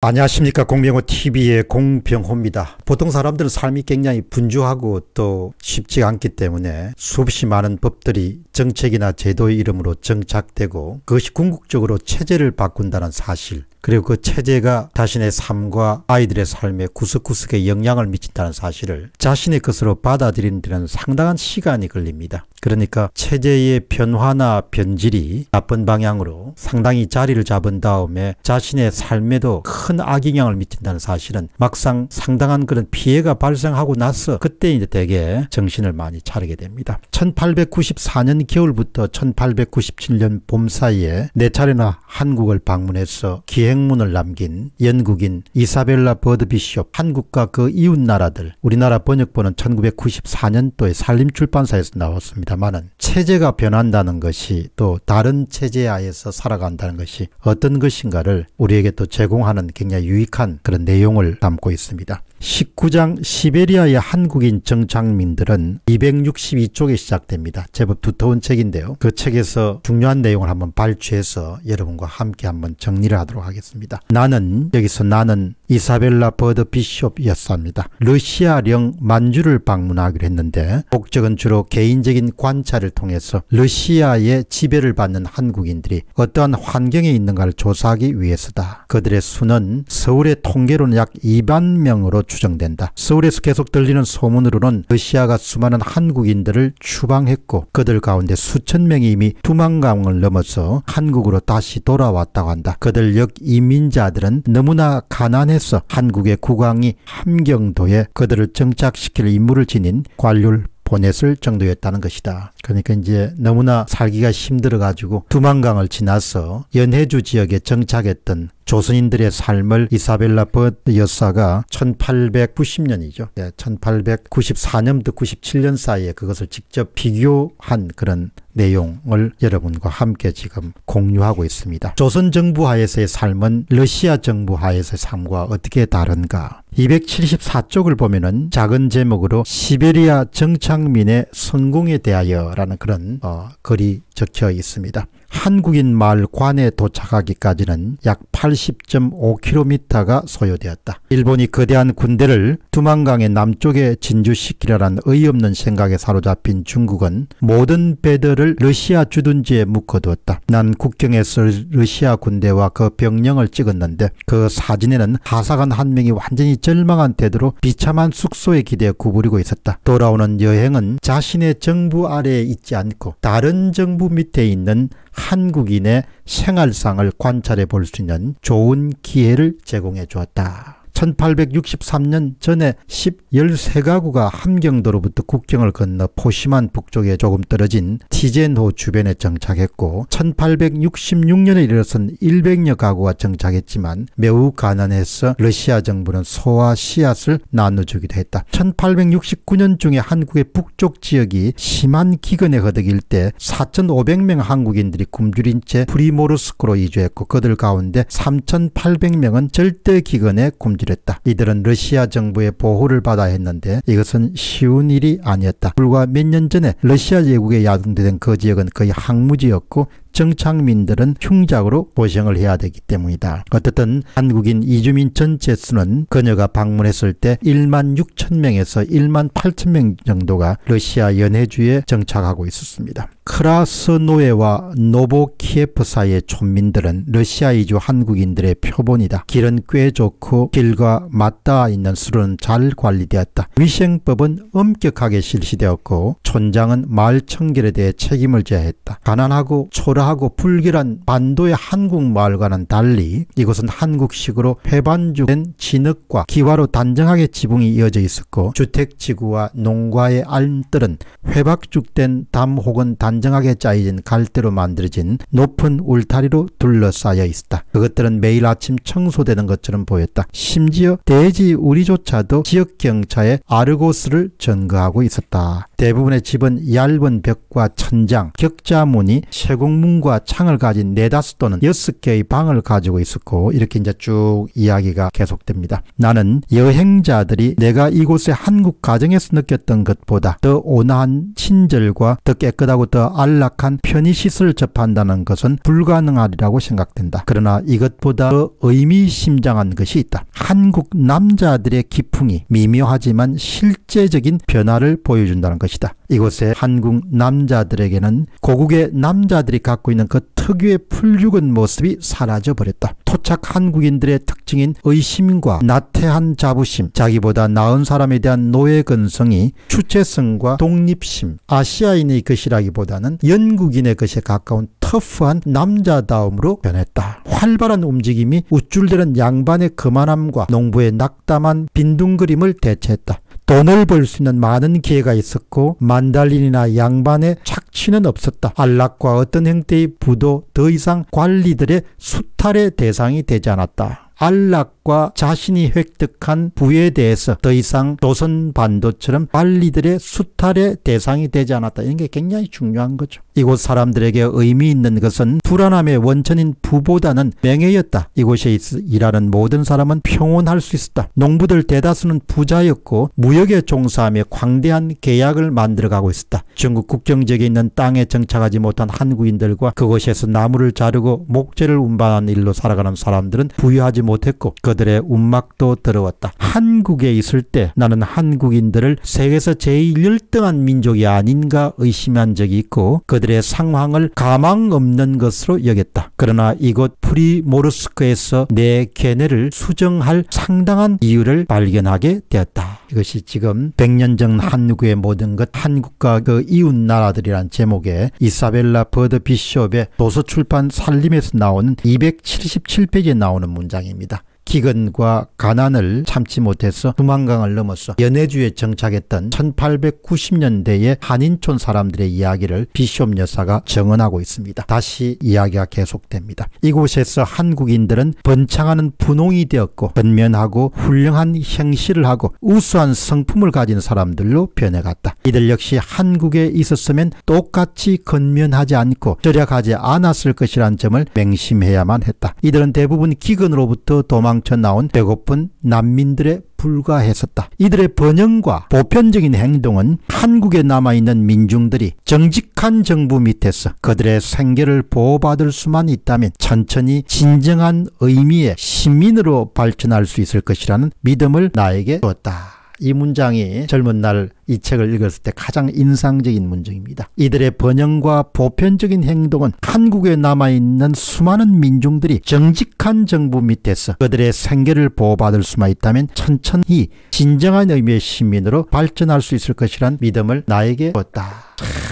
안녕하십니까 공병호 TV의 공병호입니다. 보통 사람들은 삶이 굉장히 분주하고 또 쉽지 않기 때문에 수없이 많은 법들이 정책이나 제도의 이름으로 정착되고 그것이 궁극적으로 체제를 바꾼다는 사실 그리고 그 체제가 자신의 삶과 아이들의 삶에 구석구석에 영향을 미친다는 사실을 자신의 것으로 받아들이는 데는 상당한 시간이 걸립니다. 그러니까 체제의 변화나 변질이 나쁜 방향으로 상당히 자리를 잡은 다음에 자신의 삶에도 큰 악영향을 미친다는 사실은 막상 상당한 그런 피해가 발생하고 나서 그때 이제 대개 정신을 많이 차리게 됩니다. 1894년 겨울부터 1897년 봄 사이에 네 차례나 한국을 방문해서 기행 성명문을 남긴 영국인 이사벨라 버드 비숍 한국과 그 이웃나라들 우리나라 번역본은 1994년도에 산림출판사에서 나왔습니다만 체제가 변한다는 것이 또 다른 체제 하에서 살아간다는 것이 어떤 것인가를 우리에게 또 제공하는 굉장히 유익한 그런 내용을 담고 있습니다. 19장 시베리아의 한국인 정착민들은 262쪽에 시작됩니다. 제법 두터운 책인데요. 그 책에서 중요한 내용을 한번 발췌해서 여러분과 함께 한번 정리를 하도록 하겠습니다. 나는 여기서 나는 이사벨라 버드 비숍 이었습니다 러시아령 만주를 방문하기로 했는데 목적은 주로 개인적인 관찰을 통해서 러시아의 지배를 받는 한국인들이 어떠한 환경에 있는가를 조사하기 위해서다. 그들의 수는 서울의 통계로는 약 2만 명으로 추정된다. 서울에서 계속 들리는 소문으로는 러시아가 수많은 한국인들을 추방했고 그들 가운데 수천 명이 이미 두만강을 넘어서 한국으로 다시 돌아왔다고 한다. 그들 역 이민자들은 너무나 가난해 통해서 한국의 국왕이 함경도에 그들을 정착시킬 임무를 지닌 관료를 보냈을 정도였다는 것이다. 그러니까 이제 너무나 살기가 힘들어가지고 두만강을 지나서 연해주 지역에 정착했던 조선인들의 삶을 이사벨라 벗 여사가 1890년이죠. 네, 1894년부터 97년 사이에 그것을 직접 비교한 그런 내용을 여러분과 함께 지금 공유하고 있습니다. 조선 정부 하에서의 삶은 러시아 정부 하에서의 삶과 어떻게 다른가? 274쪽을 보면은 작은 제목으로 시베리아 정착민의 성공에 대하여라는 그런 어, 글이 적혀 있습니다. 한국인 마을 관에 도착하기까지는 약 80.5km가 소요되었다. 일본이 거대한 군대를 두만강의 남쪽에 진주시키려는 의없는 생각에 사로잡힌 중국은 모든 배들을 러시아 주둔지에 묶어두었다. 난 국경에서 러시아 군대와 그 병령을 찍었는데 그 사진에는 하사관 한 명이 완전히 절망한 태도로 비참한 숙소에 기대 구부리고 있었다. 돌아오는 여행은 자신의 정부 아래에 있지 않고 다른 정부 밑에 있는 한국인의 생활상을 관찰해 볼 수 있는 좋은 기회를 제공해 주었다. 1863년 전에 13가구가 함경도로부터 국경을 건너 포심한 북쪽에 조금 떨어진 티젠호 주변에 정착했고 1866년에 이르러선 100여 가구가 정착했지만 매우 가난해서 러시아 정부는 소와 씨앗을 나눠주기도 했다. 1869년 중에 한국의 북쪽 지역이 심한 기근에 허덕일 때 4,500명 한국인들이 굶주린 채 프리모르스크로 이주했고 그들 가운데 3,800명은 절대 기근에 굶주린 이뤘다. 이들은 러시아 정부의 보호를 받아 했는데 이것은 쉬운 일이 아니었다. 불과 몇 년 전에 러시아 제국에 야동되던 그 지역은 거의 항무지였고 정착민들은 흉작으로 보상을 해야 되기 때문이다. 어쨌든 한국인 이주민 전체 수는 그녀가 방문했을 때 1만 6천 명에서 1만 8천 명 정도가 러시아 연해주에 정착하고 있었습니다. 크라스노예와 노보키예프 사이의 촌민들은 러시아 이주 한국인들의 표본이다. 길은 꽤 좋고 길과 맞닿아 있는 술는잘 관리되었다. 위생법은 엄격하게 실시되었고 촌장은 마을 청결에 대해 책임을 져야 했다. 가난하고 초라한 화사하고 불길한 반도의 한국말과는 달리 이곳은 한국식으로 회반죽된 진흙과 기와로 단정하게 지붕이 이어져 있었고 주택지구와 농가의알들은 회박죽된 담 혹은 단정하게 짜여진 갈대로 만들어진 높은 울타리로 둘러싸여 있었다. 그것들은 매일 아침 청소되는 것처럼 보였다. 심지어 돼지 우리조차도 지역경찰에 아르고스를 전거하고 있었다. 대부분의 집은 얇은 벽과 천장, 격자문이 쇠공문 문과 창을 가진 네다섯 또는 여섯 개의 방을 가지고 있었고 이렇게 이제 쭉 이야기가 계속됩니다. 나는 여행자들이 내가 이곳의 한국 가정에서 느꼈던 것보다 더 온화한 친절과 더 깨끗하고 더 안락한 편의시설을 접한다는 것은 불가능하리라고 생각된다. 그러나 이것보다 더 의미심장한 것이 있다. 한국 남자들의 기풍이 미묘하지만 실제적인 변화를 보여준다는 것이다. 이곳의 한국 남자들에게는 고국의 남자들이 갖고 있는 그 특유의 풀육은 모습이 사라져 버렸다. 토착 한국인들의 특징인 의심과 나태한 자부심, 자기보다 나은 사람에 대한 노예 근성이 추체성과 독립심, 아시아인의 것이라기보다는 영국인의 것에 가까운 터프한 남자다움으로 변했다. 활발한 움직임이 우쭐대는 양반의 거만함과 농부의 낙담한 빈둥거림을 대체했다. 돈을 벌 수 있는 많은 기회가 있었고 만달린이나 양반의 착취는 없었다. 안락과 어떤 형태의 부도 더 이상 관리들의 수탈의 대상이 되지 않았다. 안락과 자신이 획득한 부에 대해서 더 이상 조선 반도처럼 관리들의 수탈의 대상이 되지 않았다. 이런 게 굉장히 중요한 거죠. 이곳 사람들에게 의미 있는 것은 불안함의 원천인 부보다는 맹해였다. 이곳에 일하는 모든 사람은 평온할 수 있었다. 농부들 대다수는 부자였고 무역에 종사하며 광대한 계약을 만들어가고 있었다. 중국 국경지역에 있는 땅에 정착하지 못한 한국인들과 그곳에서 나무를 자르고 목재를 운반하는 일로 살아가는 사람들은 부유하지 못했고 그들의 운막도 더러웠다. 한국에 있을 때 나는 한국인들을 세계에서 제1 열등한 민족이 아닌가 의심한 적이 있고 그들의 사람들의 상황을 가망 없는 것으로 여겼다. 그러나 이곳 프리모르스크에서 내 네 견해를 수정할 상당한 이유를 발견하게 되었다. 이것이 지금 100년 전 한국의 모든 것 한국과 그 이웃 나라들이란 제목의 이사벨라 버드 비숍의 도서출판 살림에서 나오는 277페이지에 나오는 문장입니다. 기근과 가난을 참지 못해서 두만강을 넘어서 연해주에 정착했던 1890년대의 한인촌 사람들의 이야기를 비숍 여사가 정언하고 있습니다. 다시 이야기가 계속됩니다. 이곳에서 한국인들은 번창하는 분홍이 되었고 번면하고 훌륭한 행실을 하고 우수한 성품을 가진 사람들로 변해갔다. 이들 역시 한국에 있었으면 똑같이 건면하지 않고 절약하지 않았을 것이란 점을 맹심해야만 했다. 이들은 대부분 기근으로부터 도망 장처 나온 배고픈 난민들에 불과했었다. 이들의 번영과 보편적인 행동은 한국에 남아있는 민중들이 정직한 정부 밑에서 그들의 생계를 보호받을 수만 있다면 천천히 진정한 의미의 시민으로 발전할 수 있을 것이라는 믿음을 나에게 주었다. 이 문장이 젊은 날이 책을 읽었을 때 가장 인상적인 문장입니다. 이들의 번영과 보편적인 행동은 한국에 남아있는 수많은 민중들이 정직한 정부 밑에서 그들의 생계를 보호받을 수만 있다면 천천히 진정한 의미의 시민으로 발전할 수 있을 것이란 믿음을 나에게 줬다.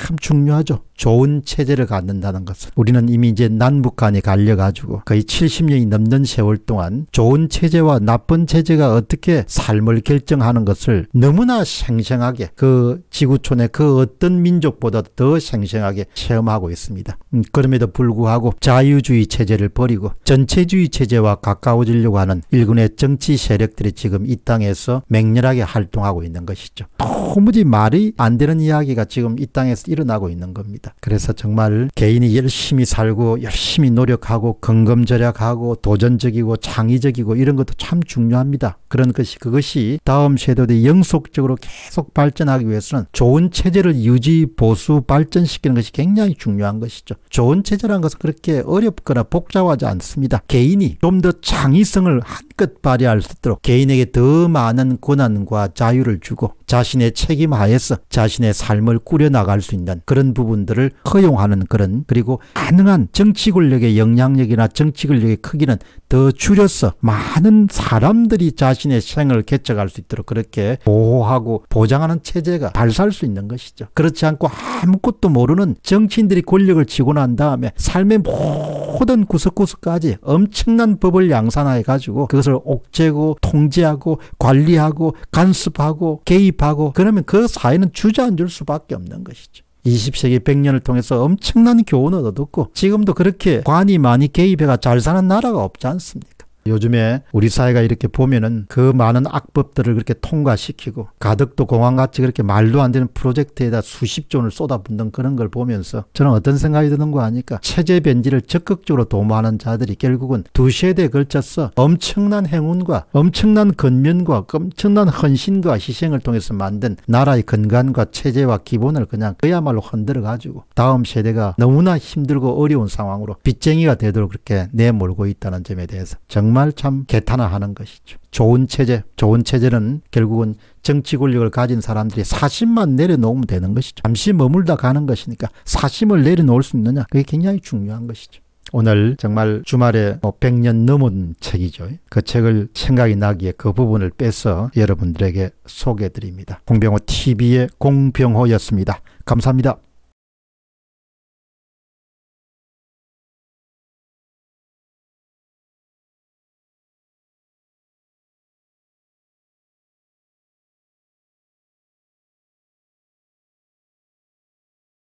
참 중요하죠. 좋은 체제를 갖는다는 것은 우리는 이미 이제 남북간에 갈려가지고 거의 70년이 넘는 세월 동안 좋은 체제와 나쁜 체제가 어떻게 삶을 결정하는 것을 너무나 생생하게 생생하게 그 지구촌의 그 어떤 민족보다 더 생생하게 체험하고 있습니다. 음, 그럼에도 불구하고 자유주의 체제를 버리고 전체주의 체제와 가까워지려고 하는 일군의 정치 세력들이 지금 이 땅에서 맹렬하게 활동하고 있는 것이죠. 도무지 말이 안 되는 이야기가 지금 이 땅에서 일어나고 있는 겁니다. 그래서 정말 개인이 열심히 살고 열심히 노력하고 근검절약하고 도전적이고 창의적이고 이런 것도 참 중요합니다. 그런 것이 그것이 다음 세대이 영속적으로 계속 발전 발전하기 위해서는 좋은 체제를 유지, 보수, 발전시키는 것이 굉장히 중요한 것이죠. 좋은 체제란 것은 그렇게 어렵거나 복잡하지 않습니다. 개인이 좀 더 창의성을 한 힘껏 발휘할 수 있도록 개인에게 더 많은 권한과 자유를 주고 자신의 책임 하에서 자신의 삶을 꾸려나갈 수 있는 그런 부분들을 허용하는 그런 그리고 가능한 정치 권력의 영향력이나 정치 권력의 크기는 더 줄여서 많은 사람들이 자신의 생을 개척할 수 있도록 그렇게 보호하고 보장하는 체제가 발사할 수 있는 것이죠. 그렇지 않고 아무것도 모르는 정치인들이 권력을 쥐고 난 다음에 삶의 모든 구석구석까지 엄청난 법을 양산해 가지고 그것 그것을 옥죄고 통제하고 관리하고 간섭하고 개입하고 그러면 그 사회는 주저앉을 수밖에 없는 것이죠. 20세기 100년을 통해서 엄청난 교훈을 얻었고 지금도 그렇게 관이 많이 개입해가 잘 사는 나라가 없지 않습니까? 요즘에 우리 사회가 이렇게 보면은 그 많은 악법들을 그렇게 통과시키고 가덕도 공항같이 그렇게 말도 안 되는 프로젝트에다 수십조 원을 쏟아붓는 그런 걸 보면서 저는 어떤 생각이 드는 거 아니까 체제 변질을 적극적으로 도모하는 자들이 결국은 두 세대에 걸쳐서 엄청난 행운과 엄청난 건면과 엄청난 헌신과 희생을 통해서 만든 나라의 근간과 체제와 기본을 그냥 그야말로 흔들어 가지고 다음 세대가 너무나 힘들고 어려운 상황으로 빚쟁이가 되도록 그렇게 내몰고 있다는 점에 대해서 정말 정말 참 개탄화하는 것이죠. 좋은 체제, 좋은 체제는 결국은 정치 권력을 가진 사람들이 사심만 내려놓으면 되는 것이죠. 잠시 머물다 가는 것이니까 사심을 내려놓을 수 있느냐 그게 굉장히 중요한 것이죠. 오늘 정말 주말에 뭐 100년 넘은 책이죠. 그 책을 생각이 나기에 그 부분을 빼서 여러분들에게 소개해 드립니다. 공병호 TV의 공병호였습니다. 감사합니다.